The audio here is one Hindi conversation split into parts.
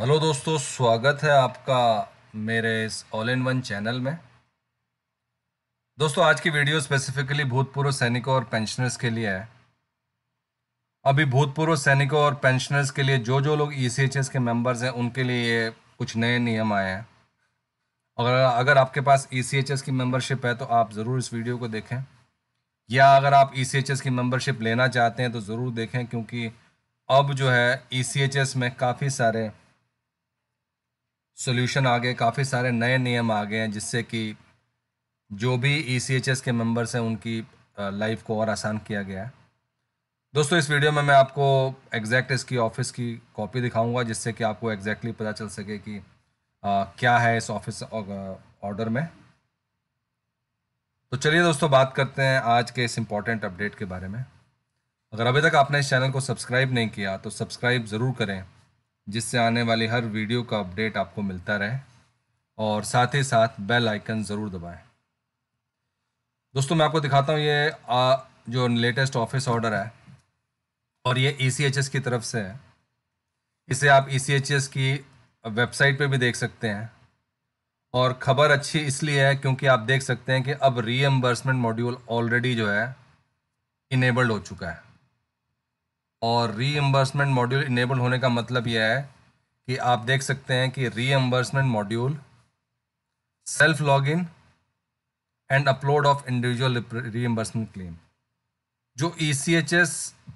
हेलो दोस्तों स्वागत है आपका मेरे इस ऑल इन वन चैनल में दोस्तों आज की वीडियो स्पेसिफिकली भूतपूर्व सैनिकों और पेंशनर्स के लिए है अभी भूतपूर्व सैनिकों और पेंशनर्स के लिए जो जो लोग ई e के मेंबर्स हैं उनके लिए ये कुछ नए नियम आए हैं अगर अगर आपके पास ई e की मेंबरशिप है तो आप ज़रूर इस वीडियो को देखें या अगर आप ई e की मेंबरशिप लेना चाहते हैं तो ज़रूर देखें क्योंकि अब जो है ई में काफ़ी सारे सोल्यूशन आ गए काफ़ी सारे नए नियम आ गए हैं जिससे कि जो भी ई e के मेंबर्स हैं उनकी लाइफ को और आसान किया गया है दोस्तों इस वीडियो में मैं आपको एग्जैक्ट इसकी ऑफिस की कॉपी दिखाऊंगा जिससे कि आपको एग्जैक्टली पता चल सके कि आ, क्या है इस ऑफिस ऑर्डर में तो चलिए दोस्तों बात करते हैं आज के इस इम्पॉर्टेंट अपडेट के बारे में अगर अभी तक आपने इस चैनल को सब्सक्राइब नहीं किया तो सब्सक्राइब ज़रूर करें जिससे आने वाली हर वीडियो का अपडेट आपको मिलता रहे और साथ ही साथ बेल आइकन ज़रूर दबाएं दोस्तों मैं आपको दिखाता हूँ ये आ, जो लेटेस्ट ऑफिस ऑर्डर है और ये ई e की तरफ से है इसे आप ई e की वेबसाइट पे भी देख सकते हैं और ख़बर अच्छी इसलिए है क्योंकि आप देख सकते हैं कि अब रीएम्बर्समेंट मॉड्यूल ऑलरेडी जो है इनेबल्ड हो चुका है और रीएम्बर्समेंट मॉड्यूल इनेबल होने का मतलब यह है कि आप देख सकते हैं कि reimbursement module self log in and upload of individual reimbursement claim जो E C H S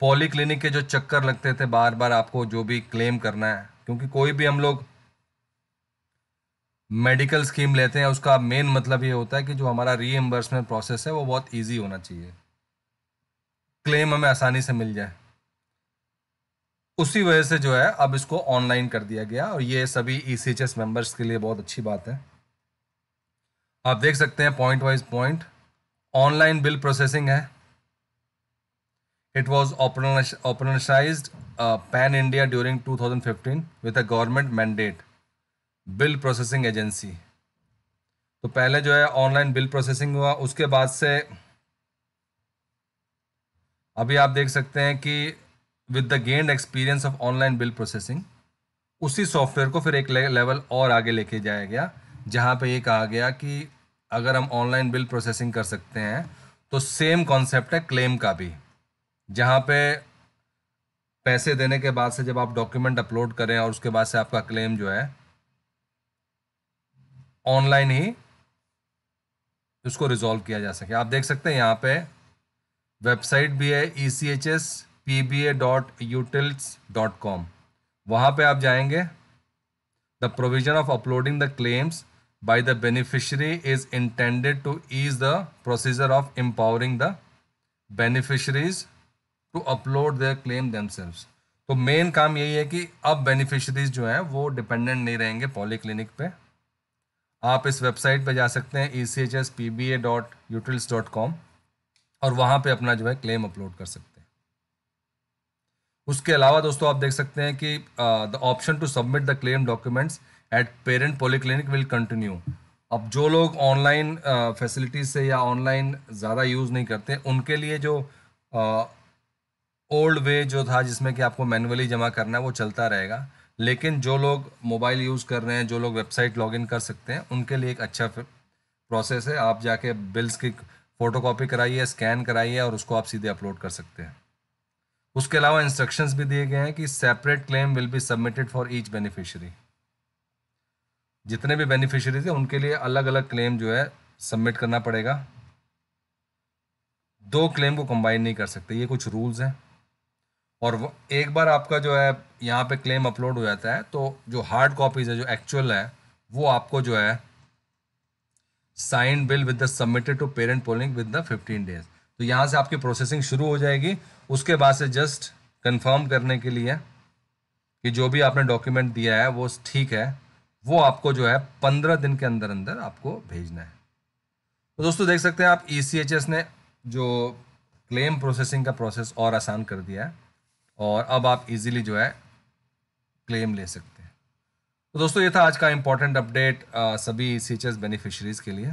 polyclinic के जो चक्कर लगते थे बार बार आपको जो भी क्लेम करना है क्योंकि कोई भी हम लोग मेडिकल स्कीम लेते हैं उसका मेन मतलब ये होता है कि जो हमारा रीएम्बर्समेंट प्रोसेस है वो बहुत ईजी होना चाहिए क्लेम हमें आसानी से मिल जाए उसी वजह से जो है अब इसको ऑनलाइन कर दिया गया और ये सभी E C H S members के लिए बहुत अच्छी बात है आप देख सकते हैं point wise point online bill processing है it was operationalise pan India during 2015 with a government mandate bill processing agency तो पहले जो है ऑनलाइन बिल प्रोसेसिंग हुआ उसके बाद से अभी आप देख सकते हैं कि with the gained experience of online bill processing उसी सॉफ्टवेयर को फिर एक लेवल और आगे लेके जाया गया जहाँ पे ये कहा गया कि अगर हम ऑनलाइन बिल प्रोसेसिंग कर सकते हैं तो सेम कॉन्सेप्ट है क्लेम का भी जहाँ पे पैसे देने के बाद से जब आप डॉक्यूमेंट अपलोड करें और उसके बाद से आपका क्लेम जो है ऑनलाइन ही उसको रिजॉल्व किया जा सके आप देख सकते हैं यहाँ पे वेबसाइट भी है E C H S P B A dot dot utils com वहाँ पर आप जाएंगे the provision of uploading the claims the beneficiary is intended to ease the procedure of empowering the beneficiaries to upload the claim claim themselves तो मेन काम यही है कि अब बेनिफिशरीज जो हैं वो डिपेंडेंट नहीं रहेंगे पॉली क्लिनिक पे आप इस वेबसाइट पे जा सकते हैं E C H S P B A dot utils dot com और वहाँ पर अपना जो है क्लेम अपलोड कर सकते हैं उसके अलावा दोस्तों आप देख सकते हैं कि the option to submit the claim documents at parent polyclinic will continue अब जो लोग ऑनलाइन फैसिलिटीज से या ऑनलाइन ज़्यादा यूज़ नहीं करते उनके लिए जो ओल्ड वे जो था जिसमें कि आपको मैनुअली जमा करना है वो चलता रहेगा लेकिन जो लोग मोबाइल यूज़ कर रहे हैं जो लोग वेबसाइट लॉगिन कर सकते हैं उनके लिए एक अच्छा प्रोसेस है आप जाके बिल्स की फ़ोटोकॉपी कराइए स्कैन कराइए और उसको आप सीधे अपलोड कर सकते हैं उसके अलावा इंस्ट्रक्शंस भी दिए गए हैं कि separate claim will be submitted for each beneficiary जितने भी बेनिफिशरीज हैं उनके लिए अलग अलग क्लेम जो है सबमिट करना पड़ेगा दो क्लेम को कंबाइन नहीं कर सकते ये कुछ रूल्स हैं और एक बार आपका जो है यहाँ पे क्लेम अपलोड हो जाता है तो जो हार्ड कॉपीज़ है जो एक्चुअल है वो आपको जो है sign bill with the submitted to parent polling with the fifteen days तो यहाँ से आपकी प्रोसेसिंग शुरू हो जाएगी उसके बाद से जस्ट कंफर्म करने के लिए कि जो भी आपने डॉक्यूमेंट दिया है वो ठीक है वो आपको जो है पंद्रह दिन के अंदर अंदर आपको भेजना है तो दोस्तों देख सकते हैं आप ई e ने जो क्लेम प्रोसेसिंग का प्रोसेस और आसान कर दिया है और अब आप इजीली जो है क्लेम ले सकते हैं तो दोस्तों ये था आज का इम्पोर्टेंट अपडेट सभी ई सी बेनिफिशरीज़ के लिए